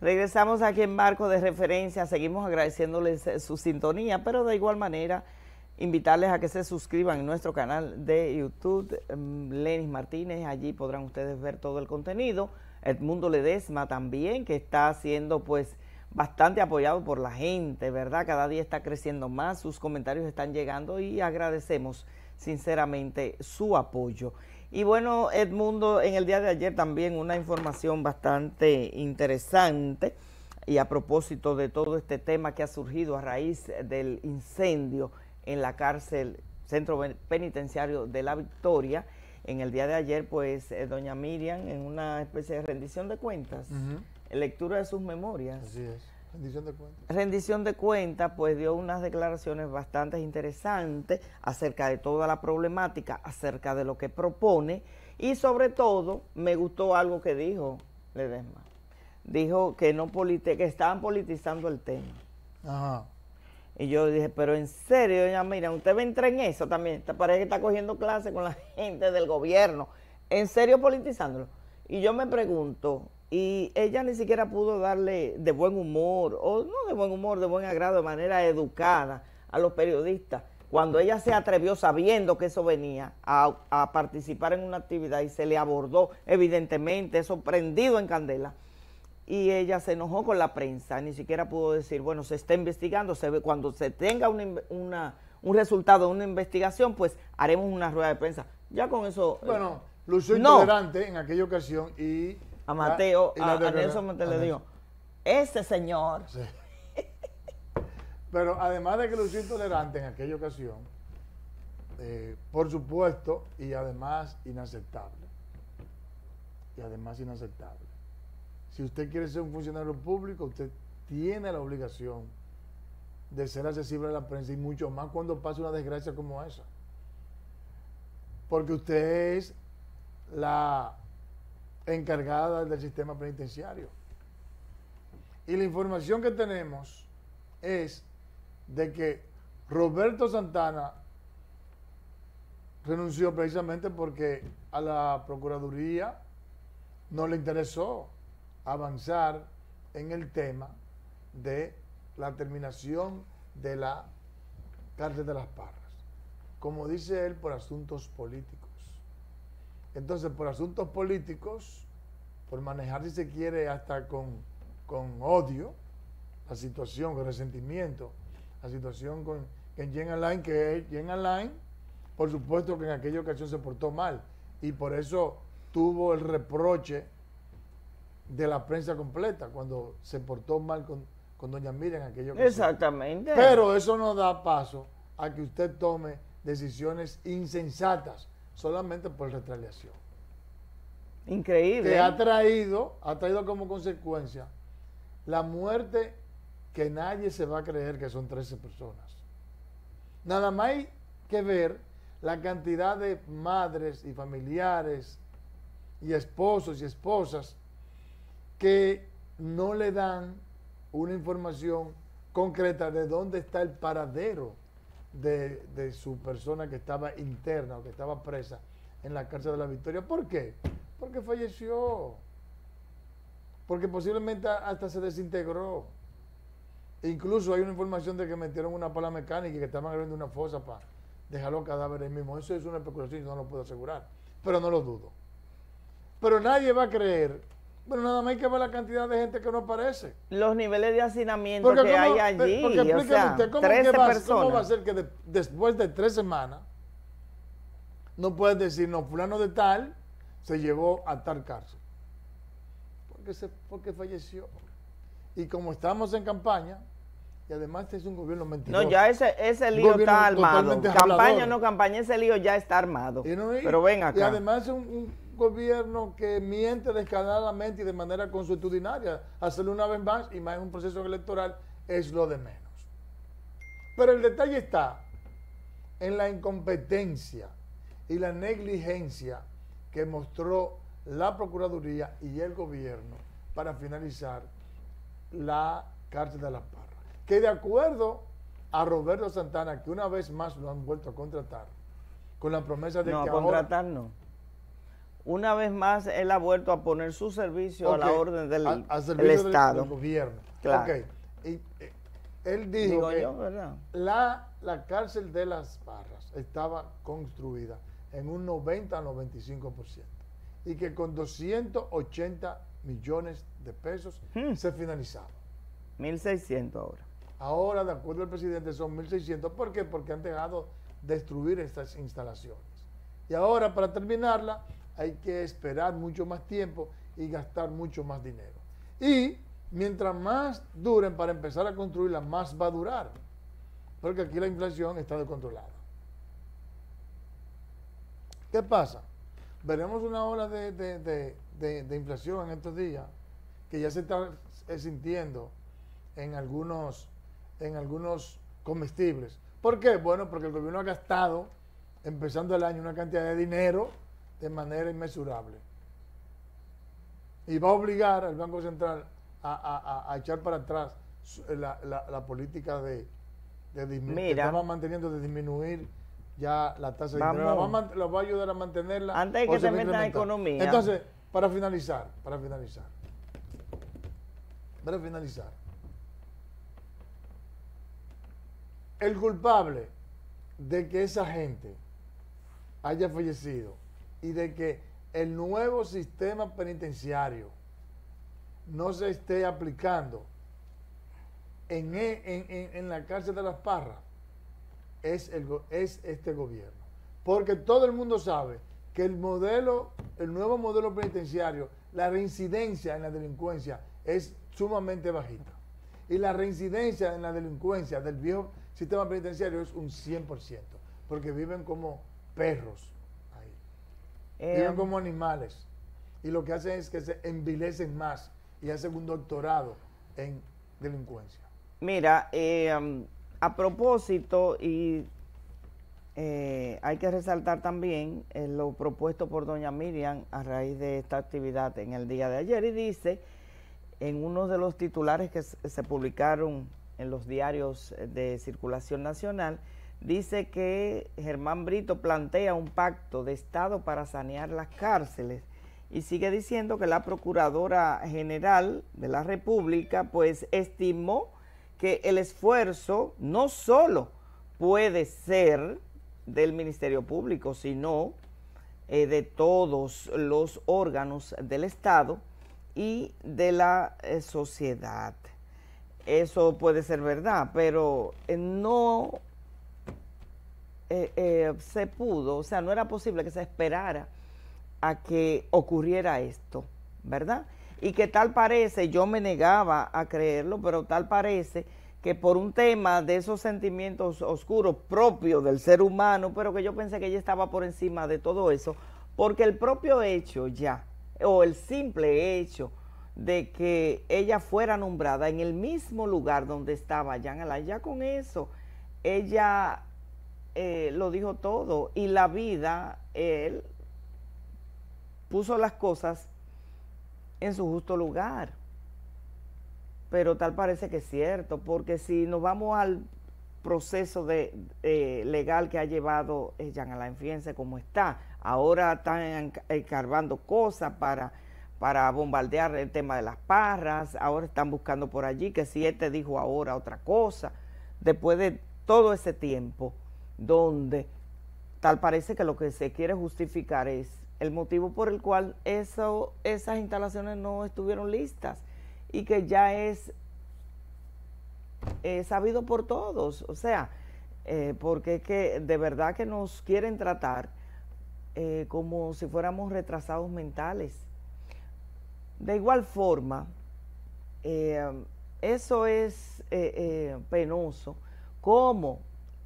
Regresamos aquí en Marco de Referencia, seguimos agradeciéndoles eh, su sintonía, pero de igual manera invitarles a que se suscriban en nuestro canal de YouTube, mm, Lenis Martínez, allí podrán ustedes ver todo el contenido. Edmundo Ledesma también, que está haciendo pues bastante apoyado por la gente, ¿verdad? Cada día está creciendo más, sus comentarios están llegando y agradecemos sinceramente su apoyo. Y bueno, Edmundo, en el día de ayer también una información bastante interesante y a propósito de todo este tema que ha surgido a raíz del incendio en la cárcel Centro Penitenciario de la Victoria, en el día de ayer, pues eh, doña Miriam, en una especie de rendición de cuentas, lectura de sus memorias. Así es. Rendición de cuentas. Rendición de cuentas, pues dio unas declaraciones bastante interesantes acerca de toda la problemática, acerca de lo que propone y sobre todo me gustó algo que dijo Ledesma. Dijo que no que estaban politizando el tema. Ajá. Y yo dije, pero en serio, doña Mira, usted me entra en eso también. parece que está cogiendo clase con la gente del gobierno. En serio politizándolo. Y yo me pregunto, y ella ni siquiera pudo darle de buen humor, o no de buen humor, de buen agrado, de manera educada a los periodistas, cuando ella se atrevió sabiendo que eso venía a, participar en una actividad y se le abordó, evidentemente, sorprendido en candela. Y ella se enojó con la prensa, ni siquiera pudo decir, bueno, se está investigando, se ve, cuando se tenga un resultado de una investigación, pues haremos una rueda de prensa. Ya con eso... Eh, bueno, lució no. intolerante en aquella ocasión y a ah, Mateo, y a, le digo, ese señor. Pero además de que lo hizo intolerante en aquella ocasión, eh, por supuesto, y además inaceptable. Y además inaceptable. Si usted quiere ser un funcionario público, usted tiene la obligación de ser accesible a la prensa y mucho más cuando pasa una desgracia como esa. Porque usted es la encargada del sistema penitenciario. Y la información que tenemos es de que Roberto Santana renunció precisamente porque a la Procuraduría no le interesó avanzar en el tema de la terminación de la cárcel de las Parras, como dice él, por asuntos políticos. Entonces, por asuntos políticos, por manejar, si se quiere, hasta con, odio, la situación, con resentimiento, la situación con, Jen Alain, que Jen Alain, por supuesto que en aquella ocasión se portó mal y por eso tuvo el reproche de la prensa completa cuando se portó mal con, doña Miriam en aquella ocasión. Exactamente. Pero eso no da paso a que usted tome decisiones insensatas solamente por retaliación. Increíble. Que ¿eh? ha traído, ha traído como consecuencia la muerte que nadie se va a creer que son 13 personas. Nada más hay que ver la cantidad de madres y familiares y esposos y esposas que no le dan una información concreta de dónde está el paradero de, de, su persona que estaba interna o que estaba presa en la cárcel de la Victoria. ¿Por qué? Porque falleció. Porque posiblemente hasta se desintegró. E incluso hay una información de que metieron una pala mecánica y que estaban abriendo una fosa para dejar los cadáveres mismos. Eso es una especulación, yo no lo puedo asegurar, pero no lo dudo. Pero nadie va a creer bueno nada más hay que ver la cantidad de gente que no aparece. Los niveles de hacinamiento que hay eh, allí. Porque usted, ¿cómo, va, ¿cómo va a ser que después de tres semanas no puedes decir, no, fulano de tal se llevó a tal cárcel? Porque, porque falleció. Y como estamos en campaña, y además es un gobierno mentiroso. No, ya ese, ese lío está armado. Campaña no campaña, ese lío ya está armado. Pero ven acá. Y además es un gobierno que miente descaradamente y de manera consuetudinaria. Hacerlo una vez más y más en un proceso electoral es lo de menos. Pero el detalle está en la incompetencia y la negligencia que mostró la Procuraduría y el gobierno para finalizar la cárcel de la parra. Que de acuerdo a Roberto Santana, que una vez más lo han vuelto a contratar, con la promesa de que ahora, no. Una vez más, él ha vuelto a poner su servicio a la orden del, Estado a Estado. Del, gobierno. Claro. Y, eh, él dijo que la, la cárcel de las barras estaba construida en un 90-95% y que con 280 millones de pesos hmm. se finalizaba. 1.600 ahora. Ahora, de acuerdo al presidente, son 1.600. ¿Por qué? Porque han dejado destruir estas instalaciones. Y ahora, para terminarla, hay que esperar mucho más tiempo y gastar mucho más dinero. Y mientras más duren para empezar a construirla, más va a durar. Porque aquí la inflación está descontrolada. ¿Qué pasa? Veremos una ola de, inflación en estos días que ya se está eh, sintiendo en algunos, en algunos comestibles. ¿Por qué? Bueno, porque el gobierno ha gastado, empezando el año, una cantidad de dinero de manera inmesurable. Y va a obligar al Banco Central a, echar para atrás eh, la, política de, disminuir, manteniendo de disminuir ya la tasa de interés. va, va, a ayudar a mantenerla. Antes de que se meta la economía. Entonces, para finalizar, para finalizar, para finalizar, el culpable de que esa gente haya fallecido y de que el nuevo sistema penitenciario no se esté aplicando en, e, la cárcel de las Parras es, el, es este gobierno. Porque todo el mundo sabe que el modelo, el nuevo modelo penitenciario, la reincidencia en la delincuencia es sumamente bajita. Y la reincidencia en la delincuencia del viejo sistema penitenciario es un 100%, porque viven como perros. Viven em, como animales. Y lo que hacen es que se envilecen más y hacen un doctorado en delincuencia. Mira, em, a propósito, y eh, hay que resaltar también eh, lo propuesto por doña Miriam a raíz de esta actividad en el día de ayer y dice en uno de los titulares que se publicaron en los diarios eh, de circulación nacional, dice que Germán Brito plantea un pacto de Estado para sanear las cárceles y sigue diciendo que la Procuradora General de la República pues estimó que el esfuerzo no solo puede ser del Ministerio Público, sino eh, de todos los órganos del Estado y de la eh, sociedad. Eso puede ser verdad, pero eh, no eh, eh, se pudo, o sea, no era posible que se esperara a que ocurriera esto, ¿verdad? Y que tal parece, yo me negaba a creerlo, pero tal parece que por un tema de esos sentimientos oscuros propios del ser humano, pero que yo pensé que ella estaba por encima de todo eso, porque el propio hecho ya, o el simple hecho de que ella fuera nombrada en el mismo lugar donde estaba Jean Alain, ya con eso, ella eh, lo dijo todo y la vida, él puso las cosas en su justo lugar. Pero tal parece que es cierto, porque si nos vamos al proceso de, eh, legal que ha llevado ella eh, a la Fiense como está, ahora están escarbando cosas para, para bombardear el tema de las parras, ahora están buscando por allí que si este dijo ahora otra cosa, después de todo ese tiempo donde tal parece que lo que se quiere justificar es el motivo por el cual esas instalaciones no estuvieron listas y que ya es sabido por todos, o sea, eh, porque es que de verdad que nos quieren tratar eh, como si fuéramos retrasados mentales. De igual forma, eh, eso es penoso, como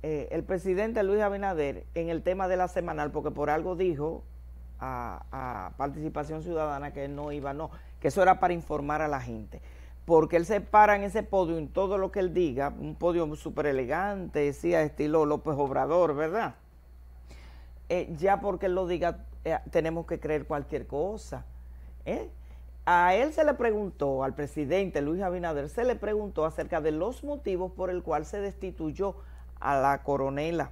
eh, el presidente Luis Abinader en el tema de la semanal, porque por algo dijo a, Participación Ciudadana que no iba, no, que eso era para informar a la gente. Porque él se para en ese podio, en todo lo que él diga, un podio súper elegante, decía estilo López Obrador, ¿verdad? Eh, ya porque él lo diga, eh, tenemos que creer cualquier cosa. A él se le preguntó, al presidente Luis Abinader, se le preguntó acerca de los motivos por el cual se destituyó a la coronela.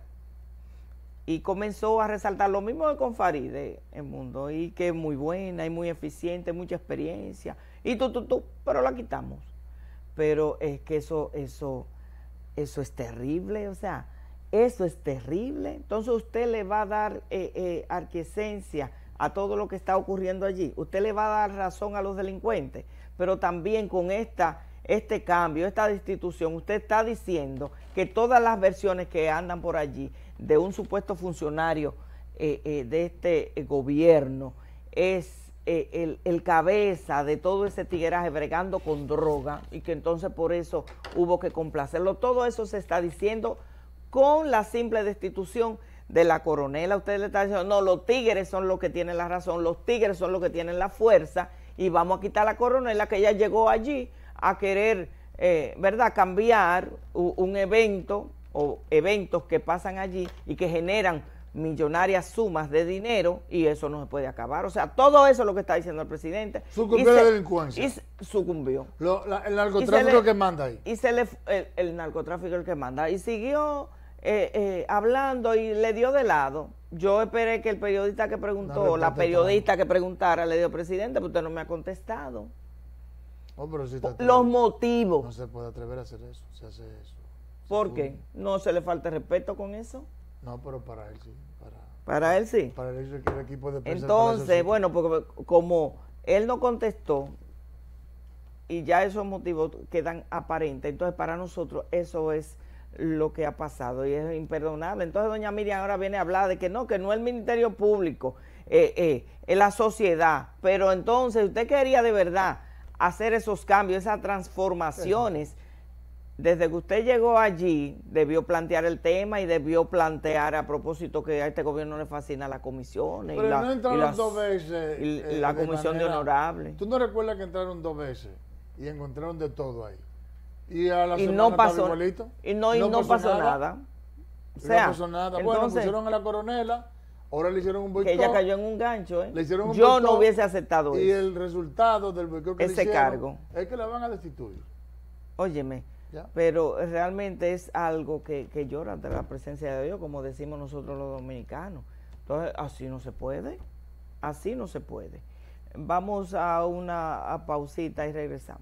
Y comenzó a resaltar lo mismo de con Faride el mundo, y que es muy buena y muy eficiente, mucha experiencia, y tú, tú, tú, pero la quitamos. Pero es que eso, eso, eso es terrible, o sea, eso es terrible. Entonces usted le va a dar eh, eh a todo lo que está ocurriendo allí. Usted le va a dar razón a los delincuentes, pero también con esta este cambio, esta destitución, usted está diciendo que todas las versiones que andan por allí de un supuesto funcionario eh, eh, de este eh, gobierno es el, cabeza de todo ese tigueraje bregando con droga y que entonces por eso hubo que complacerlo. Todo eso se está diciendo con la simple destitución de la coronela. Usted le está diciendo, no, los tigres son los que tienen la razón, los tigres son los que tienen la fuerza y vamos a quitar a la coronela que ya llegó allí a querer, eh, ¿verdad?, cambiar un evento o eventos que pasan allí y que generan millonarias sumas de dinero y eso no se puede acabar. O sea, todo eso es lo que está diciendo el presidente. Sucumbió la delincuencia. Y sucumbió. el narcotráfico el que manda ahí. Y se le, el, narcotráfico el que manda. Y siguió eh, eh, hablando y le dio de lado. Yo esperé que el periodista que preguntó, la periodista que preguntara, le dio, presidente, pero usted no me ha contestado. Oh, los motivos. No se puede atrever a hacer eso, se hace eso. ¿Por qué? ¿No se le falta respeto con eso? No, pero para él sí. Para, él sí. Para él equipo de Entonces, bueno, porque como él no contestó y ya esos motivos quedan aparentes, entonces para nosotros eso es lo que ha pasado y es imperdonable. Entonces doña Miriam ahora viene a hablar de que no, que no el Ministerio Público, eh, eh, es la sociedad, pero entonces usted quería de verdad hacer esos cambios, esas transformaciones. Desde que usted llegó allí, debió plantear el tema y debió plantear a propósito que a este gobierno le fascina las comisiones. Pero y la, no entraron y dos veces. Eh, la comisión de, honorable. ¿Tú no recuerdas que entraron dos veces y encontraron de todo ahí? Y a la no pasó, Y no, no, pasó, nada. no pasó nada. bueno, pusieron a la coronela Ahora le hicieron un boicot. Que ella cayó en un gancho, ¿eh? Le hicieron un Yo no hubiese aceptado eso. Y el resultado del boicot que Ese le hicieron cargo. es que la van a destituir. Óyeme, pero realmente es algo que, que llora ante la presencia de Dios, como decimos nosotros los dominicanos. Entonces, así no se puede. Así no se puede. Vamos a una pausita y regresamos.